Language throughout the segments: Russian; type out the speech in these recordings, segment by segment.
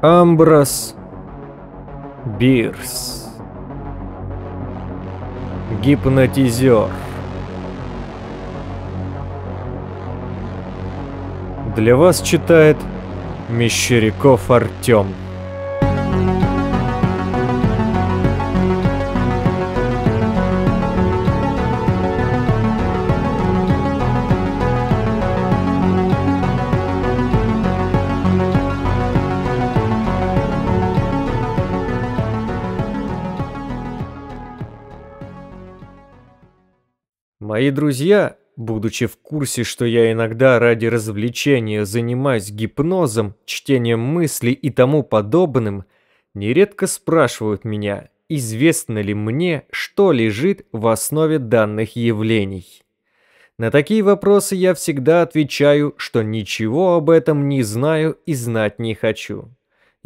Амброс Бирс. Гипнотизер. Для вас читает Мещеряков Артем. Мои друзья, будучи в курсе, что я иногда ради развлечения занимаюсь гипнозом, чтением мыслей и тому подобным, нередко спрашивают меня, известно ли мне, что лежит в основе данных явлений. На такие вопросы я всегда отвечаю, что ничего об этом не знаю и знать не хочу.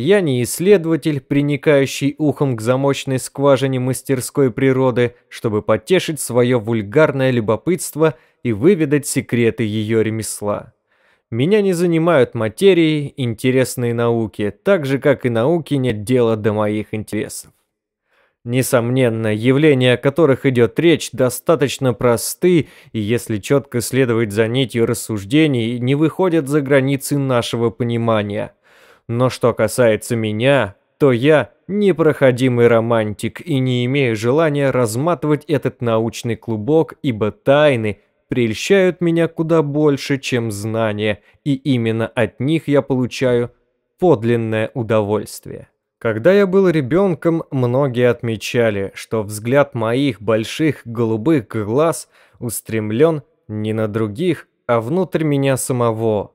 Я не исследователь, приникающий ухом к замочной скважине мастерской природы, чтобы потешить свое вульгарное любопытство и выведать секреты ее ремесла. Меня не занимают материи, интересные науки, так же, как и науки нет дела до моих интересов. Несомненно, явления, о которых идет речь, достаточно просты, и если четко следовать за нитью рассуждений, не выходят за границы нашего понимания – но что касается меня, то я непроходимый романтик и не имею желания разматывать этот научный клубок, ибо тайны прельщают меня куда больше, чем знания, и именно от них я получаю подлинное удовольствие. Когда я был ребенком, многие отмечали, что взгляд моих больших голубых глаз устремлен не на других, а внутрь меня самого,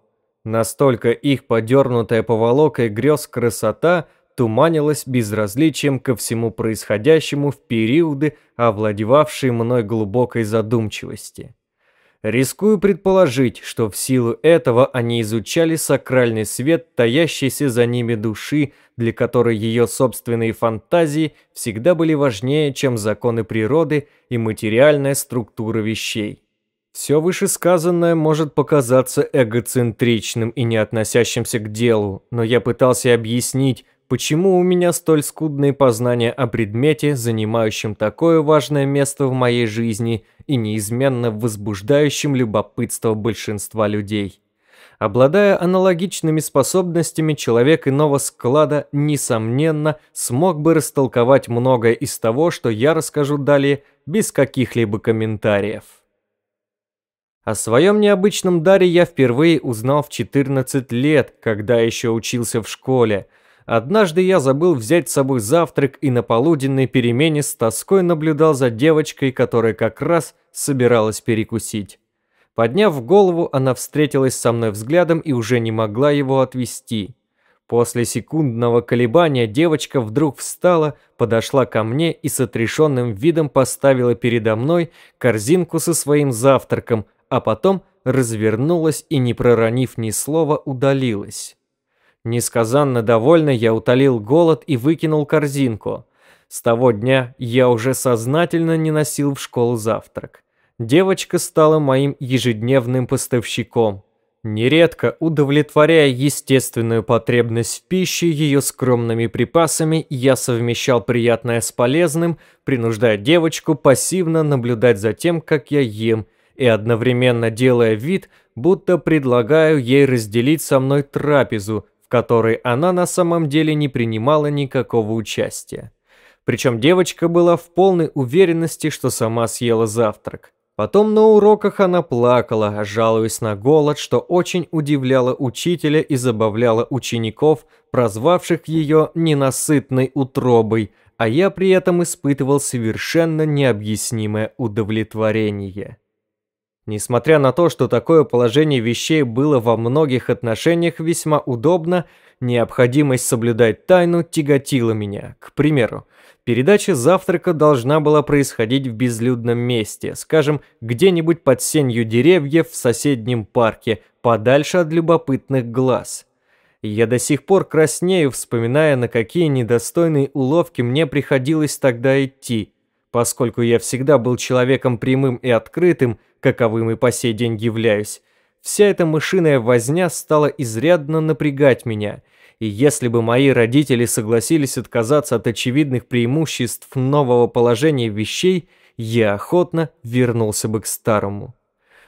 Настолько их подернутая поволокой грез красота туманилась безразличием ко всему происходящему в периоды, овладевавшие мной глубокой задумчивости. Рискую предположить, что в силу этого они изучали сакральный свет, таящийся за ними души, для которой ее собственные фантазии всегда были важнее, чем законы природы и материальная структура вещей. Все вышесказанное может показаться эгоцентричным и не относящимся к делу, но я пытался объяснить, почему у меня столь скудные познания о предмете, занимающем такое важное место в моей жизни и неизменно возбуждающем любопытство большинства людей. Обладая аналогичными способностями, человек иного склада, несомненно, смог бы растолковать многое из того, что я расскажу далее, без каких-либо комментариев. О своем необычном даре я впервые узнал в 14 лет, когда еще учился в школе. Однажды я забыл взять с собой завтрак и на полуденной перемене с тоской наблюдал за девочкой, которая как раз собиралась перекусить. Подняв голову, она встретилась со мной взглядом и уже не могла его отвести. После секундного колебания девочка вдруг встала, подошла ко мне и с отрешенным видом поставила передо мной корзинку со своим завтраком, а потом развернулась и, не проронив ни слова, удалилась. Несказанно довольно я утолил голод и выкинул корзинку. С того дня я уже сознательно не носил в школу завтрак. Девочка стала моим ежедневным поставщиком, нередко удовлетворяя естественную потребность в пище ее скромными припасами, я совмещал приятное с полезным, принуждая девочку пассивно наблюдать за тем, как я ем, и одновременно делая вид, будто предлагаю ей разделить со мной трапезу, в которой она на самом деле не принимала никакого участия. Причем девочка была в полной уверенности, что сама съела завтрак. Потом на уроках она плакала, жалуясь на голод, что очень удивляло учителя и забавляло учеников, прозвавших ее ненасытной утробой, а я при этом испытывал совершенно необъяснимое удовлетворение. Несмотря на то, что такое положение вещей было во многих отношениях весьма удобно, необходимость соблюдать тайну тяготила меня. К примеру, передача завтрака должна была происходить в безлюдном месте, скажем, где-нибудь под сенью деревьев в соседнем парке, подальше от любопытных глаз. Я до сих пор краснею, вспоминая, на какие недостойные уловки мне приходилось тогда идти. Поскольку я всегда был человеком прямым и открытым, каковым и по сей день являюсь, вся эта мышиная возня стала изрядно напрягать меня, и если бы мои родители согласились отказаться от очевидных преимуществ нового положения вещей, я охотно вернулся бы к старому.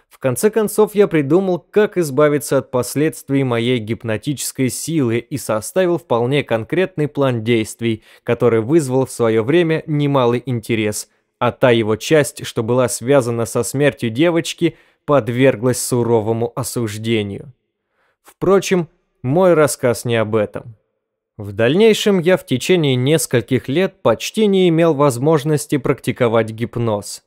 В конце концов я придумал, как избавиться от последствий моей гипнотической силы и составил вполне конкретный план действий, который вызвал в свое время немалый интерес – а та его часть, что была связана со смертью девочки, подверглась суровому осуждению. Впрочем, мой рассказ не об этом. В дальнейшем я в течение нескольких лет почти не имел возможности практиковать гипноз.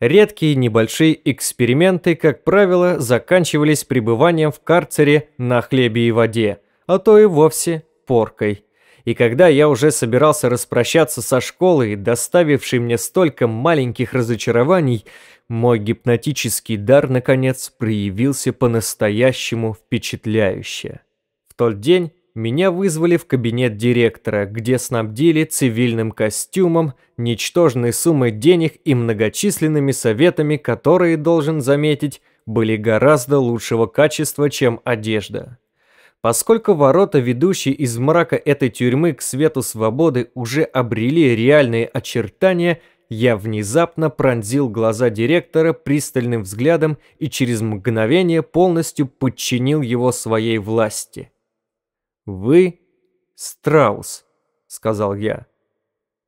Редкие небольшие эксперименты, как правило, заканчивались пребыванием в карцере на хлебе и воде, а то и вовсе поркой и когда я уже собирался распрощаться со школой, доставившей мне столько маленьких разочарований, мой гипнотический дар, наконец, проявился по-настоящему впечатляюще. В тот день меня вызвали в кабинет директора, где снабдили цивильным костюмом, ничтожной суммой денег и многочисленными советами, которые, должен заметить, были гораздо лучшего качества, чем одежда. Поскольку ворота, ведущие из мрака этой тюрьмы к свету свободы, уже обрели реальные очертания, я внезапно пронзил глаза директора пристальным взглядом и через мгновение полностью подчинил его своей власти. «Вы – страус», – сказал я.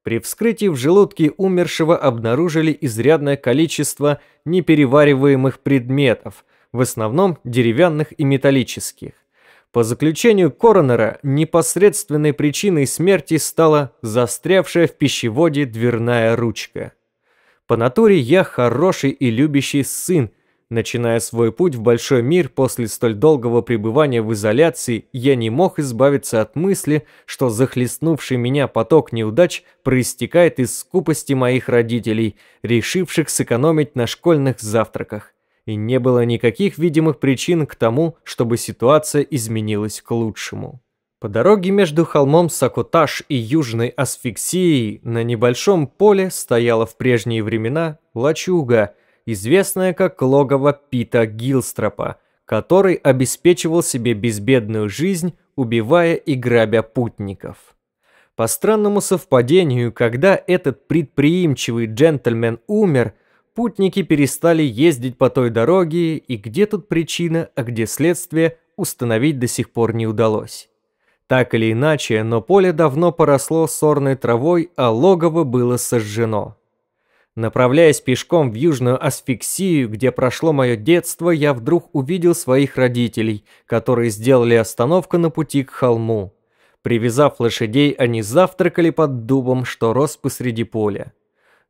При вскрытии в желудке умершего обнаружили изрядное количество неперевариваемых предметов, в основном деревянных и металлических. По заключению коронера, непосредственной причиной смерти стала застрявшая в пищеводе дверная ручка. По натуре я хороший и любящий сын, Начиная свой путь в большой мир после столь долгого пребывания в изоляции, я не мог избавиться от мысли, что захлестнувший меня поток неудач проистекает из скупости моих родителей, решивших сэкономить на школьных завтраках и не было никаких видимых причин к тому, чтобы ситуация изменилась к лучшему. По дороге между холмом Сакуташ и Южной Асфиксией на небольшом поле стояла в прежние времена лачуга, известная как логово Пита Гилстропа, который обеспечивал себе безбедную жизнь, убивая и грабя путников. По странному совпадению, когда этот предприимчивый джентльмен умер – путники перестали ездить по той дороге, и где тут причина, а где следствие, установить до сих пор не удалось. Так или иначе, но поле давно поросло сорной травой, а логово было сожжено. Направляясь пешком в южную асфиксию, где прошло мое детство, я вдруг увидел своих родителей, которые сделали остановку на пути к холму. Привязав лошадей, они завтракали под дубом, что рос посреди поля.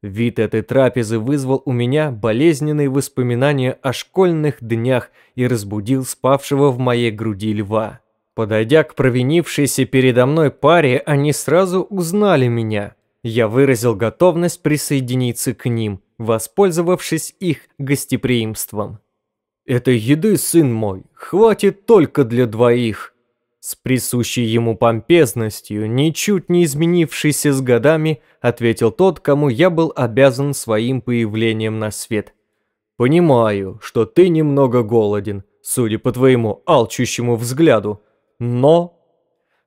Вид этой трапезы вызвал у меня болезненные воспоминания о школьных днях и разбудил спавшего в моей груди льва. Подойдя к провинившейся передо мной паре, они сразу узнали меня. Я выразил готовность присоединиться к ним, воспользовавшись их гостеприимством. Это еды, сын мой, хватит только для двоих», с присущей ему помпезностью, ничуть не изменившийся с годами, ответил тот, кому я был обязан своим появлением на свет. «Понимаю, что ты немного голоден, судя по твоему алчущему взгляду, но...»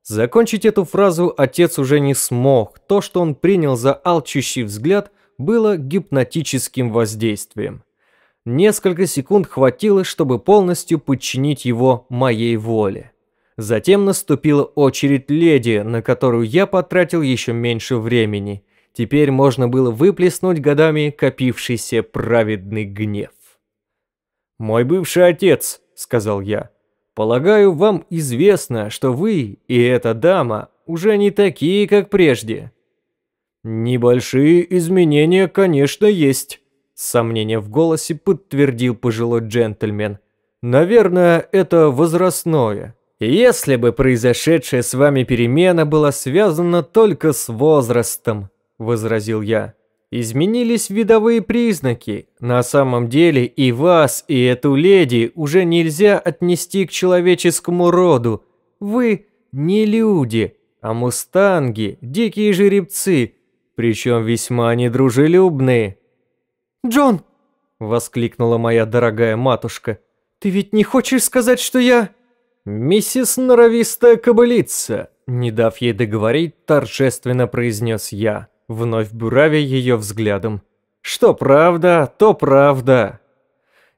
Закончить эту фразу отец уже не смог, то, что он принял за алчущий взгляд, было гипнотическим воздействием. Несколько секунд хватило, чтобы полностью подчинить его моей воле. Затем наступила очередь леди, на которую я потратил еще меньше времени. Теперь можно было выплеснуть годами копившийся праведный гнев. «Мой бывший отец», — сказал я, — «полагаю, вам известно, что вы и эта дама уже не такие, как прежде». «Небольшие изменения, конечно, есть», — сомнение в голосе подтвердил пожилой джентльмен. «Наверное, это возрастное. Если бы произошедшая с вами перемена была связана только с возрастом, возразил я. Изменились видовые признаки. На самом деле и вас, и эту леди уже нельзя отнести к человеческому роду. Вы не люди, а мустанги, дикие жеребцы, причем весьма недружелюбные. «Джон!» – воскликнула моя дорогая матушка. «Ты ведь не хочешь сказать, что я...» «Миссис Норовистая Кобылица!» Не дав ей договорить, торжественно произнес я, вновь буравя ее взглядом. «Что правда, то правда!»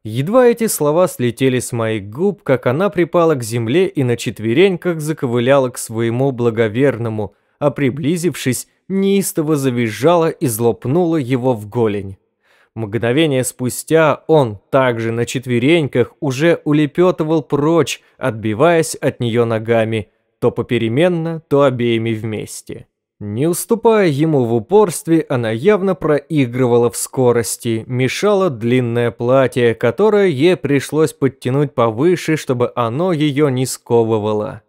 Едва эти слова слетели с моих губ, как она припала к земле и на четвереньках заковыляла к своему благоверному, а приблизившись, неистово завизжала и злопнула его в голень. Мгновение спустя он также на четвереньках уже улепетывал прочь, отбиваясь от нее ногами, то попеременно, то обеими вместе. Не уступая ему в упорстве, она явно проигрывала в скорости, мешало длинное платье, которое ей пришлось подтянуть повыше, чтобы оно ее не сковывало.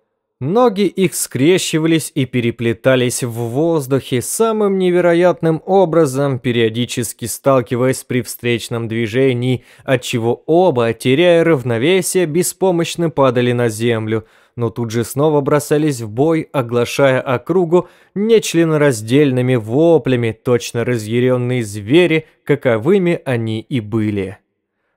Ноги их скрещивались и переплетались в воздухе самым невероятным образом, периодически сталкиваясь при встречном движении, отчего оба, теряя равновесие, беспомощно падали на землю, но тут же снова бросались в бой, оглашая округу нечленораздельными воплями, точно разъяренные звери, каковыми они и были.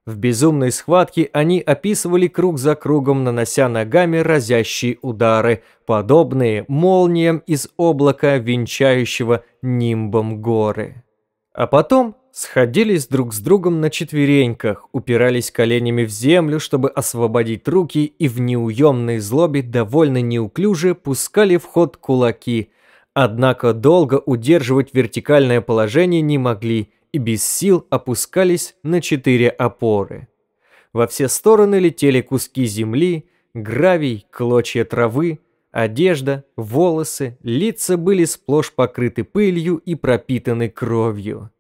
В безумной схватке они описывали круг за кругом, нанося ногами разящие удары, подобные молниям из облака, венчающего нимбом горы. А потом сходились друг с другом на четвереньках, упирались коленями в землю, чтобы освободить руки, и в неуемной злобе довольно неуклюже пускали в ход кулаки. Однако долго удерживать вертикальное положение не могли – и без сил опускались на четыре опоры. Во все стороны летели куски земли, гравий, клочья травы, одежда, волосы, лица были сплошь покрыты пылью и пропитаны кровью.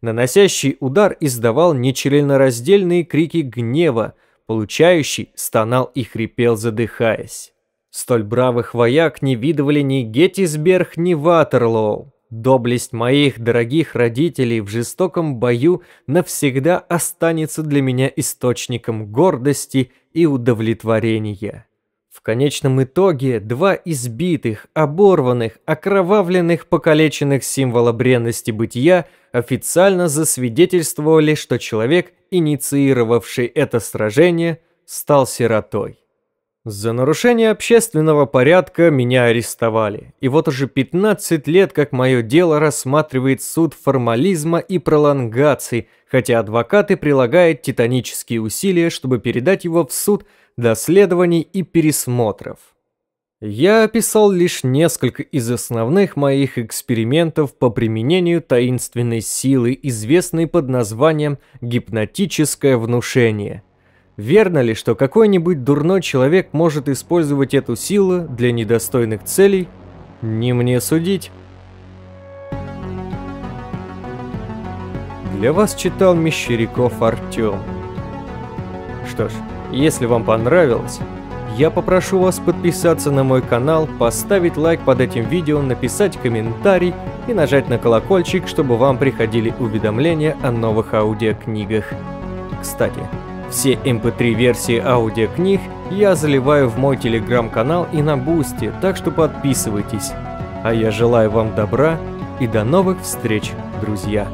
Наносящий удар издавал нечленораздельные крики гнева, получающий стонал и хрипел, задыхаясь. Столь бравых вояк не видывали ни Геттисберг, ни Ватерлоу. Доблесть моих дорогих родителей в жестоком бою навсегда останется для меня источником гордости и удовлетворения. В конечном итоге два избитых, оборванных, окровавленных, покалеченных символа бренности бытия официально засвидетельствовали, что человек, инициировавший это сражение, стал сиротой. За нарушение общественного порядка меня арестовали. И вот уже 15 лет, как мое дело рассматривает суд формализма и пролонгаций, хотя адвокаты прилагают титанические усилия, чтобы передать его в суд для следований и пересмотров. Я описал лишь несколько из основных моих экспериментов по применению таинственной силы, известной под названием «гипнотическое внушение», Верно ли, что какой-нибудь дурной человек может использовать эту силу для недостойных целей? Не мне судить. Для вас читал Мещеряков Артем. Что ж, если вам понравилось, я попрошу вас подписаться на мой канал, поставить лайк под этим видео, написать комментарий и нажать на колокольчик, чтобы вам приходили уведомления о новых аудиокнигах. Кстати, все mp3-версии эм аудиокниг я заливаю в мой телеграм-канал и на Бусти, так что подписывайтесь. А я желаю вам добра и до новых встреч, друзья!